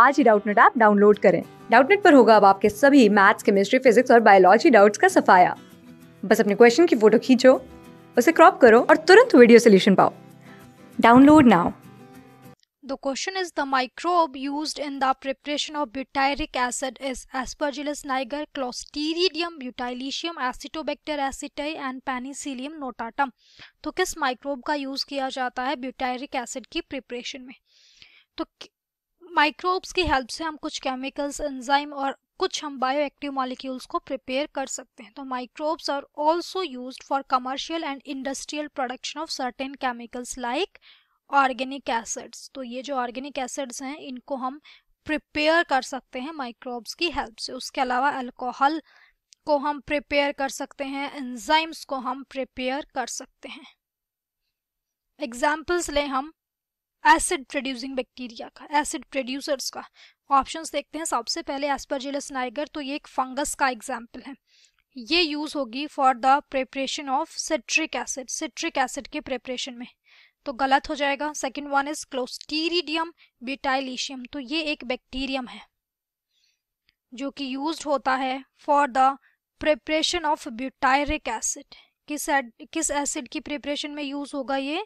आज ही Doubtnut app download करें डाउटनेट पर होगा अब आपके सभी मैथ्स केमिस्ट्री फिजिक्स और बायोलॉजी डाउट्स का सफाया बस अपने क्वेश्चन की फोटो खींचो उसे क्रॉप करो और तुरंत वीडियो सोल्यूशन पाओ download now The question is the microbe used in the preparation of butyric acid is Aspergillus niger, Clostridium butylicium, Acetobacter acetae and Penicillium notatum. तो किस माइक्रोब का यूज किया जाता है ब्यूटायरिक एसिड की प्रिपरेशन में तो माइक्रोब्स की हेल्प से हम कुछ केमिकल्स एंजाइम और कुछ हम बायो एक्टिव मॉलिक्यूल्स को प्रिपेयर कर सकते हैं तो microbes are also use for commercial and industrial production of certain chemicals like organic acids तो ये जो ऑर्गेनिक एसिड्स हैं इनको हम प्रिपेयर कर सकते हैं माइक्रोब्स की हेल्प से उसके अलावा अल्कोहल को हम प्रिपेयर कर सकते हैं एंजाइम्स को हम प्रिपेयर कर सकते हैं एग्जाम्पल्स लें हम एसिड प्रोड्यूसिंग बैक्टीरिया का एसिड प्रोड्यूसर्स का ऑप्शन देखते हैं सबसे पहले एस्परजिलस नाइगर तो ये एक फंगस का एग्जाम्पल है ये यूज़ होगी for the preparation of citric acid citric acid के प्रिपरेशन में तो गलत हो जाएगा second one is Clostridium butylicum तो ये एक बैक्टीरियम है जो कि यूज होता है for the preparation of butyric acid किस एड, किस एसिड की प्रिपरेशन में यूज होगा ये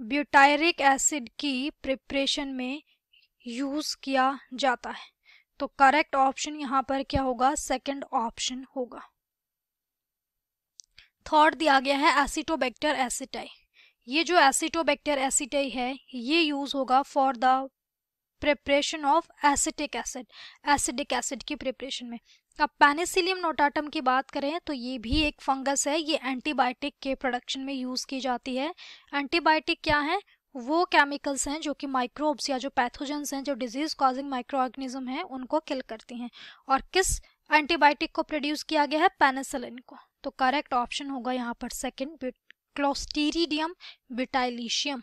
ब्यूटायरिक एसिड की प्रिपरेशन में यूज़ किया जाता है तो करेक्ट ऑप्शन यहाँ पर क्या होगा सेकंड ऑप्शन होगा थर्ड दिया गया है एसिटोबैक्टर एसिटाई ये जो एसिटोबैक्टर एसिटाई है ये यूज़ होगा for the preparation of acetic acid acidic acid की प्रिपरेशन में अब पेनिसिलियम नोटाटम की बात करें तो ये भी एक फंगस है ये एंटीबायोटिक के प्रोडक्शन में यूज़ की जाती है एंटीबायोटिक क्या है वो केमिकल्स हैं जो कि माइक्रोब्स या जो पैथोजेंस हैं जो डिजीज़ कॉजिंग माइक्रो ऑर्गेनिज्म हैं उनको किल करती हैं और किस एंटीबायोटिक को प्रोड्यूस किया गया है पेनिसिलिन को तो करेक्ट ऑप्शन होगा यहाँ पर सेकेंड क्लोस्टीरिडियम बिटाइलिशियम